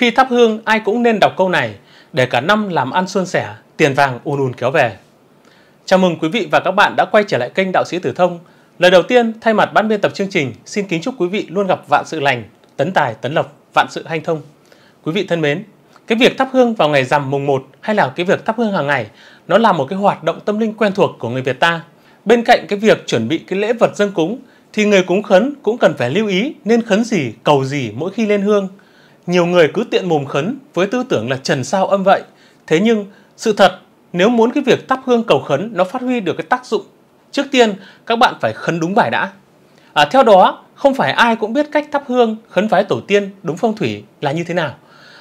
Khi thắp hương, ai cũng nên đọc câu này để cả năm làm ăn suôn sẻ, tiền vàng ùn ùn kéo về. Chào mừng quý vị và các bạn đã quay trở lại kênh Đạo sĩ Tử Thông. Lời đầu tiên, thay mặt ban biên tập chương trình, xin kính chúc quý vị luôn gặp vạn sự lành, tấn tài, tấn lộc, vạn sự hanh thông. Quý vị thân mến, cái việc thắp hương vào ngày rằm mùng 1 hay là cái việc thắp hương hàng ngày, nó là một cái hoạt động tâm linh quen thuộc của người Việt ta. Bên cạnh cái việc chuẩn bị cái lễ vật dân cúng thì người cúng khấn cũng cần phải lưu ý nên khấn gì, cầu gì mỗi khi lên hương nhiều người cứ tiện mồm khấn với tư tưởng là trần sao âm vậy. Thế nhưng, sự thật, nếu muốn cái việc thắp hương cầu khấn nó phát huy được cái tác dụng, trước tiên các bạn phải khấn đúng bài đã. À, theo đó, không phải ai cũng biết cách thắp hương khấn vái tổ tiên đúng phong thủy là như thế nào.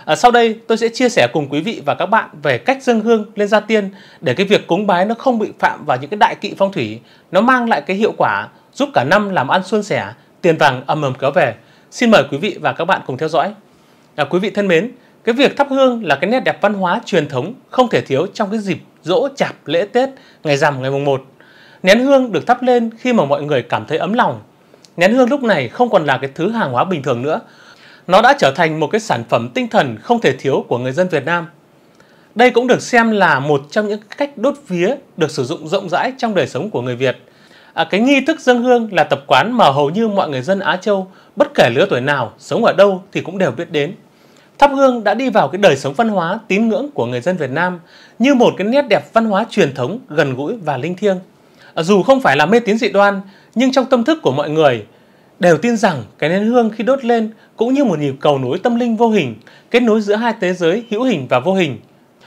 À, sau đây tôi sẽ chia sẻ cùng quý vị và các bạn về cách dâng hương lên gia tiên để cái việc cúng bái nó không bị phạm vào những cái đại kỵ phong thủy, nó mang lại cái hiệu quả giúp cả năm làm ăn suôn sẻ, tiền vàng âm ầm kéo về. Xin mời quý vị và các bạn cùng theo dõi à, quý vị thân mến cái việc thắp hương là cái nét đẹp văn hóa truyền thống không thể thiếu trong cái dịp dỗ chạp lễ Tết ngày rằm ngày mùng 1. Nén hương được thắp lên khi mà mọi người cảm thấy ấm lòng. Nén hương lúc này không còn là cái thứ hàng hóa bình thường nữa. Nó đã trở thành một cái sản phẩm tinh thần không thể thiếu của người dân Việt Nam. Đây cũng được xem là một trong những cách đốt vía được sử dụng rộng rãi trong đời sống của người Việt. À, cái nghi thức dân hương là tập quán mà hầu như mọi người dân Á Châu, bất kể lứa tuổi nào, sống ở đâu thì cũng đều biết đến. Thắp hương đã đi vào cái đời sống văn hóa, tín ngưỡng của người dân Việt Nam như một cái nét đẹp văn hóa truyền thống gần gũi và linh thiêng. À, dù không phải là mê tín dị đoan, nhưng trong tâm thức của mọi người đều tin rằng cái nén hương khi đốt lên cũng như một nhịp cầu nối tâm linh vô hình, kết nối giữa hai thế giới hữu hình và vô hình.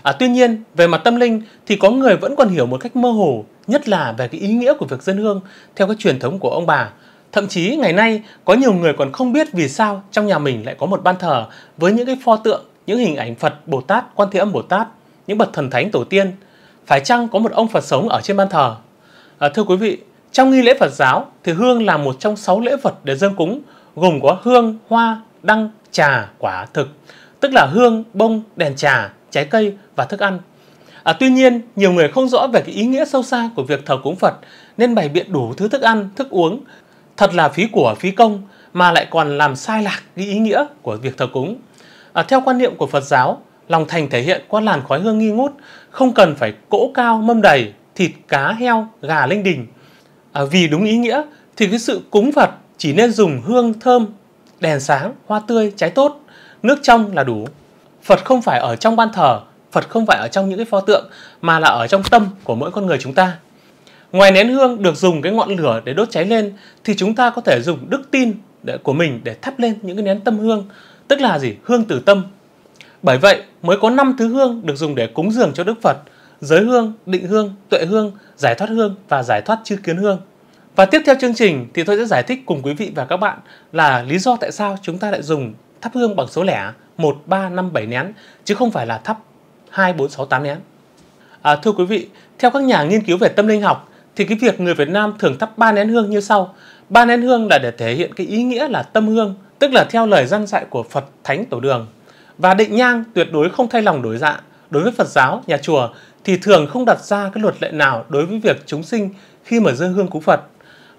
À, tuy nhiên, về mặt tâm linh thì có người vẫn còn hiểu một cách mơ hồ, nhất là về cái ý nghĩa của việc dân hương theo cái truyền thống của ông bà Thậm chí ngày nay có nhiều người còn không biết vì sao trong nhà mình lại có một ban thờ với những cái pho tượng, những hình ảnh Phật, Bồ Tát, Quan Thế Âm Bồ Tát, những bậc thần thánh tổ tiên. Phải chăng có một ông Phật sống ở trên ban thờ? À, thưa quý vị, trong nghi lễ Phật giáo thì hương là một trong sáu lễ vật để dâng cúng, gồm có hương, hoa, đăng, trà, quả thực, tức là hương, bông, đèn trà, trái cây và thức ăn. À, tuy nhiên, nhiều người không rõ về cái ý nghĩa sâu xa của việc thờ cúng Phật nên bày biện đủ thứ thức ăn, thức uống thật là phí của phí công mà lại còn làm sai lạc cái ý nghĩa của việc thờ cúng. À, theo quan niệm của Phật giáo, lòng thành thể hiện qua làn khói hương nghi ngút, không cần phải cỗ cao mâm đầy thịt cá heo gà linh đình. À, vì đúng ý nghĩa thì cái sự cúng Phật chỉ nên dùng hương thơm, đèn sáng, hoa tươi, trái tốt, nước trong là đủ. Phật không phải ở trong ban thờ, Phật không phải ở trong những cái pho tượng mà là ở trong tâm của mỗi con người chúng ta. Ngoài nén hương được dùng cái ngọn lửa để đốt cháy lên thì chúng ta có thể dùng đức tin để, của mình để thắp lên những cái nén tâm hương, tức là gì? Hương từ tâm. Bởi vậy, mới có 5 thứ hương được dùng để cúng dường cho Đức Phật, giới hương, định hương, tuệ hương, giải thoát hương và giải thoát chư kiến hương. Và tiếp theo chương trình thì tôi sẽ giải thích cùng quý vị và các bạn là lý do tại sao chúng ta lại dùng thắp hương bằng số lẻ 1357 nén chứ không phải là thắp 2468 nén. À, thưa quý vị, theo các nhà nghiên cứu về tâm linh học thì cái việc người Việt Nam thường thắp ba nén hương như sau. Ba nén hương là để thể hiện cái ý nghĩa là tâm hương, tức là theo lời răn dạy của Phật Thánh Tổ Đường. Và định nhang tuyệt đối không thay lòng đổi dạ. Đối với Phật giáo, nhà chùa thì thường không đặt ra cái luật lệ nào đối với việc chúng sinh khi mà dâng hương cúng Phật.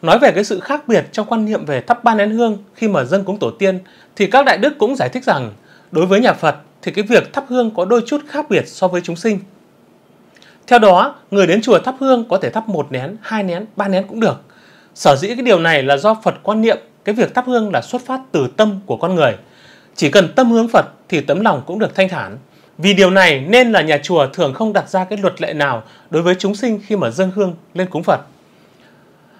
Nói về cái sự khác biệt trong quan niệm về thắp ba nén hương khi mà dân cúng tổ tiên thì các đại đức cũng giải thích rằng đối với nhà Phật thì cái việc thắp hương có đôi chút khác biệt so với chúng sinh. Theo đó, người đến chùa thắp hương có thể thắp một nén, hai nén, ba nén cũng được. Sở dĩ cái điều này là do Phật quan niệm cái việc thắp hương là xuất phát từ tâm của con người. Chỉ cần tâm hướng Phật thì tấm lòng cũng được thanh thản. Vì điều này nên là nhà chùa thường không đặt ra cái luật lệ nào đối với chúng sinh khi mà dâng hương lên cúng Phật.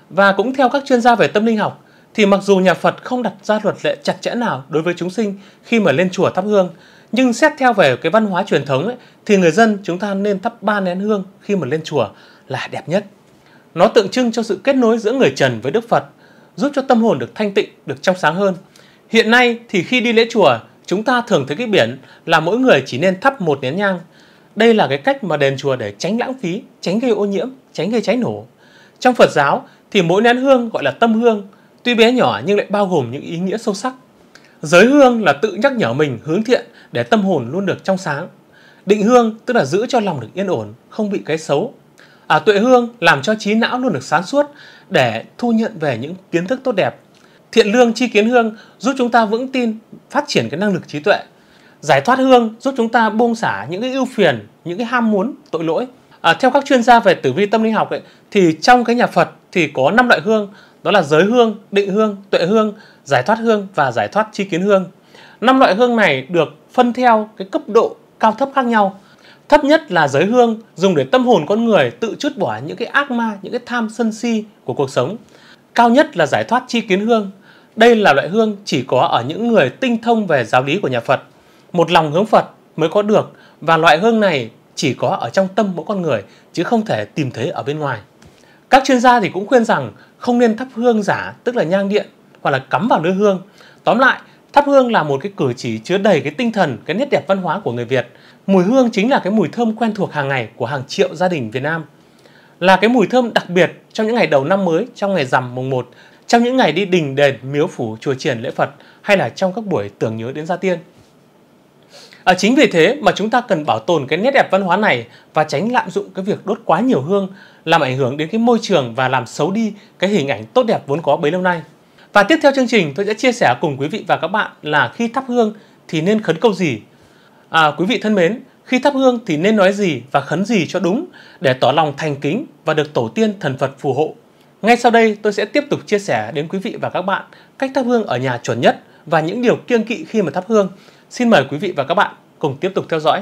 Và cũng theo các chuyên gia về tâm linh học thì mặc dù nhà Phật không đặt ra luật lệ chặt chẽ nào đối với chúng sinh khi mà lên chùa thắp hương, nhưng xét theo về cái văn hóa truyền thống ấy, thì người dân chúng ta nên thắp ba nén hương khi mà lên chùa là đẹp nhất. Nó tượng trưng cho sự kết nối giữa người trần với Đức Phật, giúp cho tâm hồn được thanh tịnh, được trong sáng hơn. Hiện nay thì khi đi lễ chùa, chúng ta thường thấy cái biển là mỗi người chỉ nên thắp một nén nhang. Đây là cái cách mà đền chùa để tránh lãng phí, tránh gây ô nhiễm, tránh gây cháy nổ. Trong Phật giáo thì mỗi nén hương gọi là tâm hương, Tuy bé nhỏ nhưng lại bao gồm những ý nghĩa sâu sắc. Giới hương là tự nhắc nhở mình hướng thiện để tâm hồn luôn được trong sáng. Định hương tức là giữ cho lòng được yên ổn, không bị cái xấu. À, tuệ hương làm cho trí não luôn được sáng suốt để thu nhận về những kiến thức tốt đẹp. Thiện lương chi kiến hương giúp chúng ta vững tin, phát triển cái năng lực trí tuệ. Giải thoát hương giúp chúng ta buông xả những cái ưu phiền, những cái ham muốn, tội lỗi. À, theo các chuyên gia về tử vi tâm linh học ấy, thì trong cái nhà Phật thì có 5 loại hương đó là giới hương, định hương, tuệ hương, giải thoát hương và giải thoát chi kiến hương. Năm loại hương này được phân theo cái cấp độ cao thấp khác nhau. Thấp nhất là giới hương dùng để tâm hồn con người tự chút bỏ những cái ác ma, những cái tham sân si của cuộc sống. Cao nhất là giải thoát chi kiến hương. Đây là loại hương chỉ có ở những người tinh thông về giáo lý của nhà Phật. Một lòng hướng Phật mới có được và loại hương này chỉ có ở trong tâm mỗi con người chứ không thể tìm thấy ở bên ngoài. Các chuyên gia thì cũng khuyên rằng không nên thắp hương giả tức là nhang điện hoặc là cắm vào lư hương. Tóm lại, thắp hương là một cái cử chỉ chứa đầy cái tinh thần, cái nét đẹp văn hóa của người Việt. Mùi hương chính là cái mùi thơm quen thuộc hàng ngày của hàng triệu gia đình Việt Nam. Là cái mùi thơm đặc biệt trong những ngày đầu năm mới, trong ngày rằm mùng 1, trong những ngày đi đình đền, miếu phủ, chùa triển, lễ Phật hay là trong các buổi tưởng nhớ đến gia tiên. À, chính vì thế mà chúng ta cần bảo tồn cái nét đẹp văn hóa này và tránh lạm dụng cái việc đốt quá nhiều hương làm ảnh hưởng đến cái môi trường và làm xấu đi cái hình ảnh tốt đẹp vốn có bấy lâu nay. Và tiếp theo chương trình tôi sẽ chia sẻ cùng quý vị và các bạn là khi thắp hương thì nên khấn câu gì. À, quý vị thân mến, khi thắp hương thì nên nói gì và khấn gì cho đúng để tỏ lòng thành kính và được tổ tiên thần Phật phù hộ. Ngay sau đây tôi sẽ tiếp tục chia sẻ đến quý vị và các bạn cách thắp hương ở nhà chuẩn nhất và những điều kiêng kỵ khi mà thắp hương. Xin mời quý vị và các bạn cùng tiếp tục theo dõi.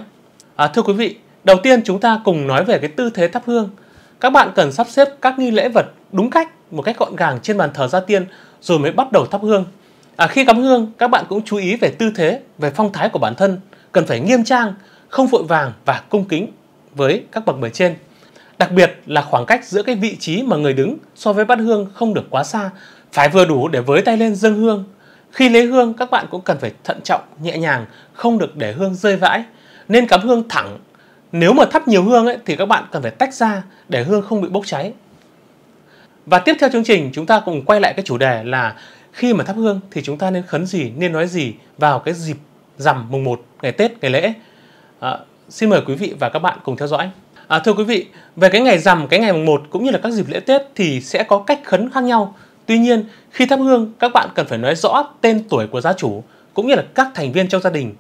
À, thưa quý vị, đầu tiên chúng ta cùng nói về cái tư thế thắp hương. Các bạn cần sắp xếp các nghi lễ vật đúng cách, một cách gọn gàng trên bàn thờ gia tiên rồi mới bắt đầu thắp hương. À, khi cắm hương, các bạn cũng chú ý về tư thế, về phong thái của bản thân, cần phải nghiêm trang, không vội vàng và cung kính với các bậc bề trên. Đặc biệt là khoảng cách giữa cái vị trí mà người đứng so với bát hương không được quá xa, phải vừa đủ để với tay lên dâng hương. Khi lấy hương, các bạn cũng cần phải thận trọng, nhẹ nhàng, không được để hương rơi vãi. Nên cắm hương thẳng nếu mà thắp nhiều hương ấy, thì các bạn cần phải tách ra để hương không bị bốc cháy. Và tiếp theo chương trình chúng ta cùng quay lại cái chủ đề là khi mà thắp hương thì chúng ta nên khấn gì, nên nói gì vào cái dịp rằm mùng 1 ngày Tết, ngày lễ. À, xin mời quý vị và các bạn cùng theo dõi. À, thưa quý vị, về cái ngày rằm, cái ngày mùng 1 cũng như là các dịp lễ Tết thì sẽ có cách khấn khác nhau. Tuy nhiên, khi thắp hương, các bạn cần phải nói rõ tên tuổi của gia chủ cũng như là các thành viên trong gia đình.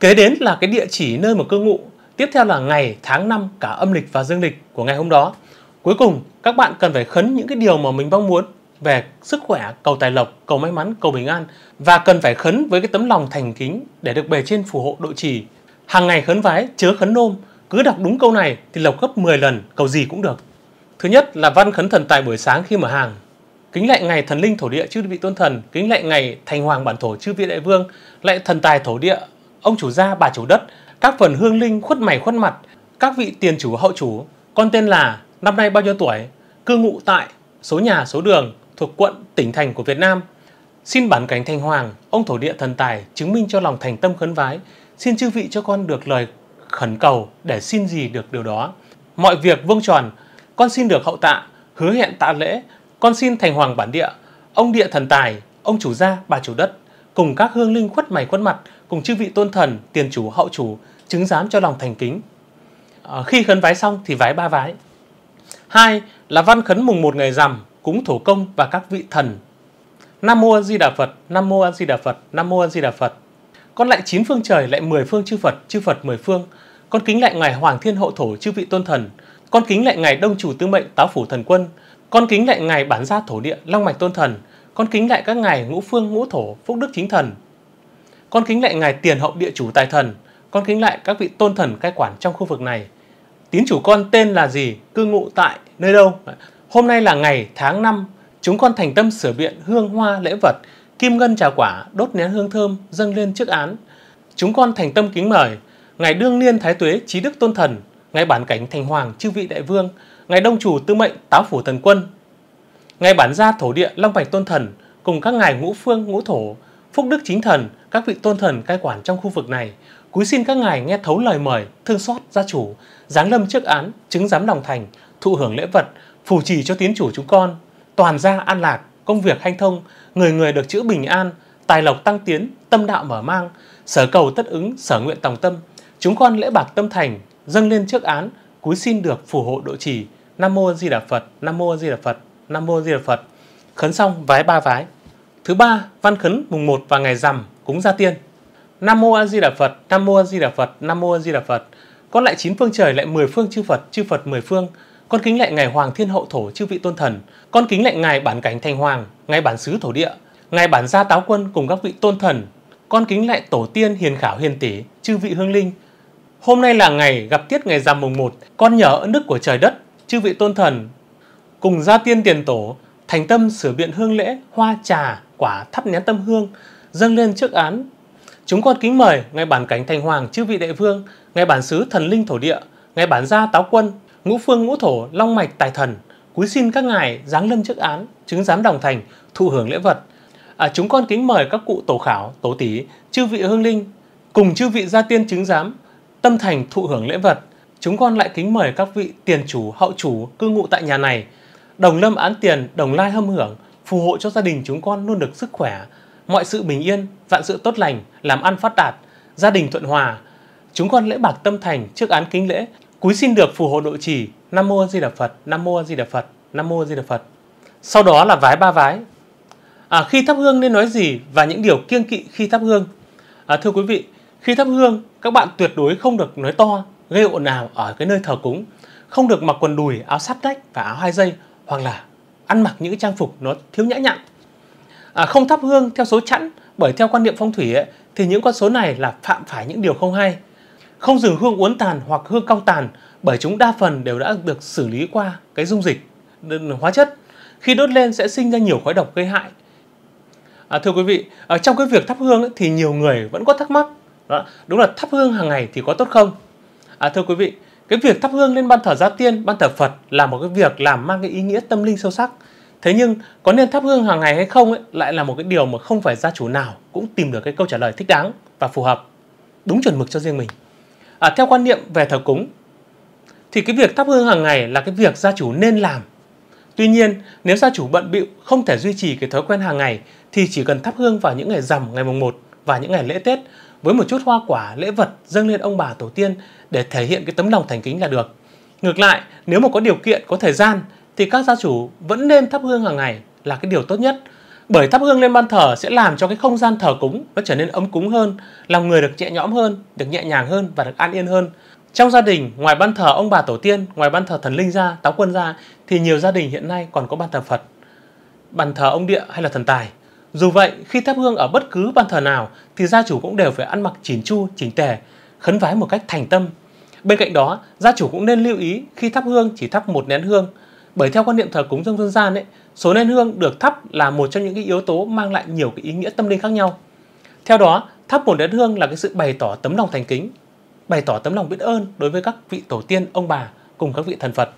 Kế đến là cái địa chỉ nơi mà cư ngụ tiếp theo là ngày, tháng năm cả âm lịch và dương lịch của ngày hôm đó. Cuối cùng, các bạn cần phải khấn những cái điều mà mình mong muốn về sức khỏe, cầu tài lộc, cầu may mắn, cầu bình an và cần phải khấn với cái tấm lòng thành kính để được bề trên phù hộ độ trì. Hàng ngày khấn vái, chớ khấn nôm, cứ đọc đúng câu này thì lộc gấp 10 lần, cầu gì cũng được. Thứ nhất là văn khấn thần tài buổi sáng khi mở hàng. Kính lạy ngày thần linh thổ địa chư vị tôn thần, kính lạy ngày thành hoàng bản thổ chư vị đại vương, lạy thần tài thổ địa, ông chủ gia, bà chủ đất, các phần hương linh khuất mày khuất mặt, các vị tiền chủ hậu chủ. Con tên là, năm nay bao nhiêu tuổi, cư ngụ tại, số nhà số đường thuộc quận, tỉnh thành của Việt Nam. Xin bản cảnh thành hoàng, ông thổ địa thần tài chứng minh cho lòng thành tâm khấn vái. Xin chư vị cho con được lời khẩn cầu để xin gì được điều đó. Mọi việc vương tròn, con xin được hậu tạ, hứa hẹn tạ lễ, con xin thành hoàng bản địa, ông địa thần tài, ông chủ gia, bà chủ đất, cùng các hương linh khuất mày khuất mặt, cùng chư vị tôn thần, tiền chủ, hậu chủ, chứng giám cho lòng thành kính. À, khi khấn vái xong thì vái ba vái. Hai là văn khấn mùng một ngày rằm, cúng thổ công và các vị thần. Nam mô A Di Đà Phật, Nam mô A Di Đà Phật, Nam mô A Di Đà Phật. Con lại chín phương trời, lại mười phương chư Phật, chư Phật mười phương. Con kính lại ngài Hoàng Thiên Hậu Thổ chư vị tôn thần. Con kính lại ngài Đông Chủ Tư Mệnh Táo Phủ Thần Quân. Con kính lại ngài Bản Gia Thổ Địa Long Mạch Tôn Thần. Con kính lại các ngài Ngũ Phương Ngũ Thổ Phúc Đức Chính Thần. Con kính lại ngài Tiền Hậu Địa Chủ Tài Thần con kính lại các vị tôn thần cai quản trong khu vực này. Tín chủ con tên là gì, cư ngụ tại nơi đâu? Hôm nay là ngày tháng năm, chúng con thành tâm sửa biện hương hoa lễ vật, kim ngân trà quả, đốt nén hương thơm dâng lên trước án. Chúng con thành tâm kính mời ngài đương niên thái tuế trí đức tôn thần, ngài bản cảnh thành hoàng chư vị đại vương, ngài đông chủ tư mệnh táo phủ thần quân, ngài bản gia thổ địa long bạch tôn thần cùng các ngài ngũ phương ngũ thổ, phúc đức chính thần, các vị tôn thần cai quản trong khu vực này cúi xin các ngài nghe thấu lời mời, thương xót gia chủ, giáng lâm trước án, chứng giám lòng thành, thụ hưởng lễ vật, phù trì cho tiến chủ chúng con, toàn gia an lạc, công việc hanh thông, người người được chữ bình an, tài lộc tăng tiến, tâm đạo mở mang, sở cầu tất ứng, sở nguyện tòng tâm. Chúng con lễ bạc tâm thành, dâng lên trước án, cúi xin được phù hộ độ trì. Nam mô Di Đà Phật, Nam mô Di Đà Phật, Nam mô Di Đà Phật. Khấn xong vái ba vái. Thứ ba, văn khấn mùng 1 và ngày rằm cúng gia tiên. Nam mô A Di Đà Phật, Nam mô A Di Đà Phật, Nam mô A Di Đà Phật. Con lại chín phương trời lại mười phương chư Phật, chư Phật mười phương. Con kính lại ngài Hoàng Thiên Hậu Thổ chư vị tôn thần. Con kính lại ngài bản cảnh thành hoàng, ngài bản xứ thổ địa, ngài bản gia táo quân cùng các vị tôn thần. Con kính lại tổ tiên hiền khảo hiền tỷ, chư vị hương linh. Hôm nay là ngày gặp tiết ngày rằm mùng 1, con nhờ ơn đức của trời đất, chư vị tôn thần cùng gia tiên tiền tổ thành tâm sửa biện hương lễ hoa trà quả thắp nén tâm hương dâng lên trước án Chúng con kính mời ngay bản cánh thành hoàng chư vị đại vương, ngay bản sứ thần linh thổ địa, ngay bản gia táo quân, ngũ phương ngũ thổ long mạch tài thần, cúi xin các ngài giáng lâm chức án, chứng giám đồng thành, thụ hưởng lễ vật. À, chúng con kính mời các cụ tổ khảo, tổ tỷ, chư vị hương linh, cùng chư vị gia tiên chứng giám, tâm thành thụ hưởng lễ vật. Chúng con lại kính mời các vị tiền chủ, hậu chủ cư ngụ tại nhà này, đồng lâm án tiền, đồng lai hâm hưởng, phù hộ cho gia đình chúng con luôn được sức khỏe, mọi sự bình yên, vạn sự tốt lành, làm ăn phát đạt, gia đình thuận hòa. Chúng con lễ bạc tâm thành trước án kính lễ, cúi xin được phù hộ độ trì Nam mô Di Đà Phật, Nam mô Di Đà Phật, Nam mô Di Đà Phật. Sau đó là vái ba vái. À, khi thắp hương nên nói gì và những điều kiêng kỵ khi thắp hương. À, thưa quý vị, khi thắp hương, các bạn tuyệt đối không được nói to, gây ồn ào ở cái nơi thờ cúng, không được mặc quần đùi, áo sát rách và áo hai dây hoặc là ăn mặc những trang phục nó thiếu nhã nhặn à, không thắp hương theo số chẵn bởi theo quan niệm phong thủy ấy, thì những con số này là phạm phải những điều không hay không dừng hương uốn tàn hoặc hương cong tàn bởi chúng đa phần đều đã được xử lý qua cái dung dịch hóa chất khi đốt lên sẽ sinh ra nhiều khói độc gây hại à, thưa quý vị ở à, trong cái việc thắp hương ấy, thì nhiều người vẫn có thắc mắc đó, đúng là thắp hương hàng ngày thì có tốt không à, thưa quý vị cái việc thắp hương lên ban thờ gia tiên ban thờ phật là một cái việc làm mang cái ý nghĩa tâm linh sâu sắc Thế nhưng có nên thắp hương hàng ngày hay không ấy, lại là một cái điều mà không phải gia chủ nào cũng tìm được cái câu trả lời thích đáng và phù hợp, đúng chuẩn mực cho riêng mình. À, theo quan niệm về thờ cúng thì cái việc thắp hương hàng ngày là cái việc gia chủ nên làm. Tuy nhiên, nếu gia chủ bận bịu không thể duy trì cái thói quen hàng ngày thì chỉ cần thắp hương vào những ngày rằm ngày mùng 1 và những ngày lễ Tết với một chút hoa quả, lễ vật dâng lên ông bà tổ tiên để thể hiện cái tấm lòng thành kính là được. Ngược lại, nếu mà có điều kiện, có thời gian thì các gia chủ vẫn nên thắp hương hàng ngày là cái điều tốt nhất. Bởi thắp hương lên ban thờ sẽ làm cho cái không gian thờ cúng nó trở nên ấm cúng hơn, lòng người được nhẹ nhõm hơn, được nhẹ nhàng hơn và được an yên hơn. Trong gia đình, ngoài ban thờ ông bà tổ tiên, ngoài ban thờ thần linh ra, táo quân ra thì nhiều gia đình hiện nay còn có ban thờ Phật, ban thờ ông địa hay là thần tài. Dù vậy, khi thắp hương ở bất cứ ban thờ nào thì gia chủ cũng đều phải ăn mặc chỉn chu, chỉnh tề, khấn vái một cách thành tâm. Bên cạnh đó, gia chủ cũng nên lưu ý khi thắp hương chỉ thắp một nén hương bởi theo quan niệm thờ cúng dân dân gian ấy, số nén hương được thắp là một trong những cái yếu tố mang lại nhiều cái ý nghĩa tâm linh khác nhau. Theo đó, thắp một nén hương là cái sự bày tỏ tấm lòng thành kính, bày tỏ tấm lòng biết ơn đối với các vị tổ tiên, ông bà cùng các vị thần Phật.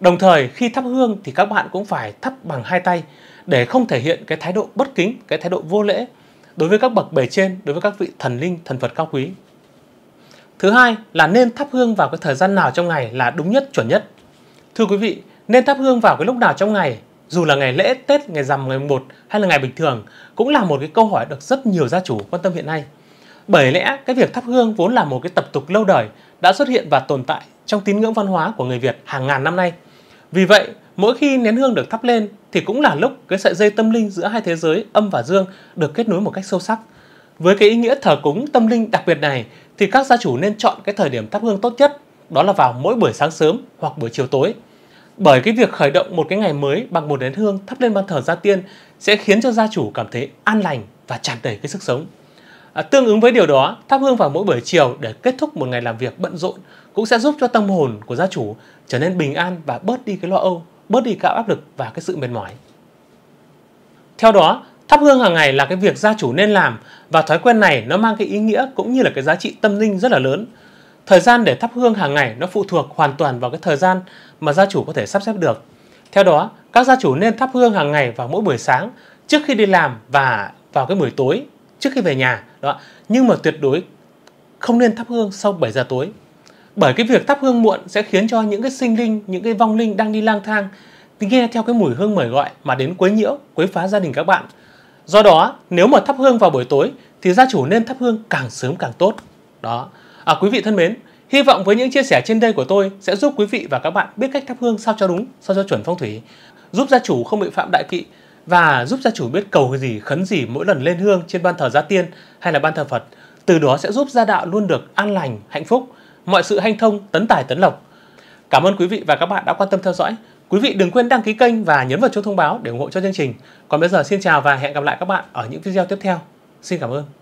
Đồng thời khi thắp hương thì các bạn cũng phải thắp bằng hai tay để không thể hiện cái thái độ bất kính, cái thái độ vô lễ đối với các bậc bề trên, đối với các vị thần linh, thần Phật cao quý. Thứ hai là nên thắp hương vào cái thời gian nào trong ngày là đúng nhất, chuẩn nhất. Thưa quý vị, nên thắp hương vào cái lúc nào trong ngày, dù là ngày lễ, Tết, ngày rằm, ngày 1 hay là ngày bình thường cũng là một cái câu hỏi được rất nhiều gia chủ quan tâm hiện nay. Bởi lẽ cái việc thắp hương vốn là một cái tập tục lâu đời đã xuất hiện và tồn tại trong tín ngưỡng văn hóa của người Việt hàng ngàn năm nay. Vì vậy, mỗi khi nén hương được thắp lên thì cũng là lúc cái sợi dây tâm linh giữa hai thế giới âm và dương được kết nối một cách sâu sắc. Với cái ý nghĩa thờ cúng tâm linh đặc biệt này thì các gia chủ nên chọn cái thời điểm thắp hương tốt nhất, đó là vào mỗi buổi sáng sớm hoặc buổi chiều tối. Bởi cái việc khởi động một cái ngày mới bằng một nén hương thắp lên ban thờ gia tiên sẽ khiến cho gia chủ cảm thấy an lành và tràn đầy cái sức sống. À, tương ứng với điều đó, thắp hương vào mỗi buổi chiều để kết thúc một ngày làm việc bận rộn cũng sẽ giúp cho tâm hồn của gia chủ trở nên bình an và bớt đi cái lo âu, bớt đi cả áp lực và cái sự mệt mỏi. Theo đó, thắp hương hàng ngày là cái việc gia chủ nên làm và thói quen này nó mang cái ý nghĩa cũng như là cái giá trị tâm linh rất là lớn Thời gian để thắp hương hàng ngày nó phụ thuộc hoàn toàn vào cái thời gian mà gia chủ có thể sắp xếp được. Theo đó, các gia chủ nên thắp hương hàng ngày vào mỗi buổi sáng trước khi đi làm và vào cái buổi tối trước khi về nhà. Đó. Nhưng mà tuyệt đối không nên thắp hương sau 7 giờ tối. Bởi cái việc thắp hương muộn sẽ khiến cho những cái sinh linh, những cái vong linh đang đi lang thang nghe theo cái mùi hương mời gọi mà đến quấy nhiễu, quấy phá gia đình các bạn. Do đó, nếu mà thắp hương vào buổi tối thì gia chủ nên thắp hương càng sớm càng tốt. Đó. À, quý vị thân mến, hy vọng với những chia sẻ trên đây của tôi sẽ giúp quý vị và các bạn biết cách thắp hương sao cho đúng, sao cho chuẩn phong thủy, giúp gia chủ không bị phạm đại kỵ và giúp gia chủ biết cầu cái gì, khấn gì mỗi lần lên hương trên ban thờ gia tiên hay là ban thờ Phật. Từ đó sẽ giúp gia đạo luôn được an lành, hạnh phúc, mọi sự hanh thông, tấn tài tấn lộc. Cảm ơn quý vị và các bạn đã quan tâm theo dõi. Quý vị đừng quên đăng ký kênh và nhấn vào chuông thông báo để ủng hộ cho chương trình. Còn bây giờ xin chào và hẹn gặp lại các bạn ở những video tiếp theo. Xin cảm ơn.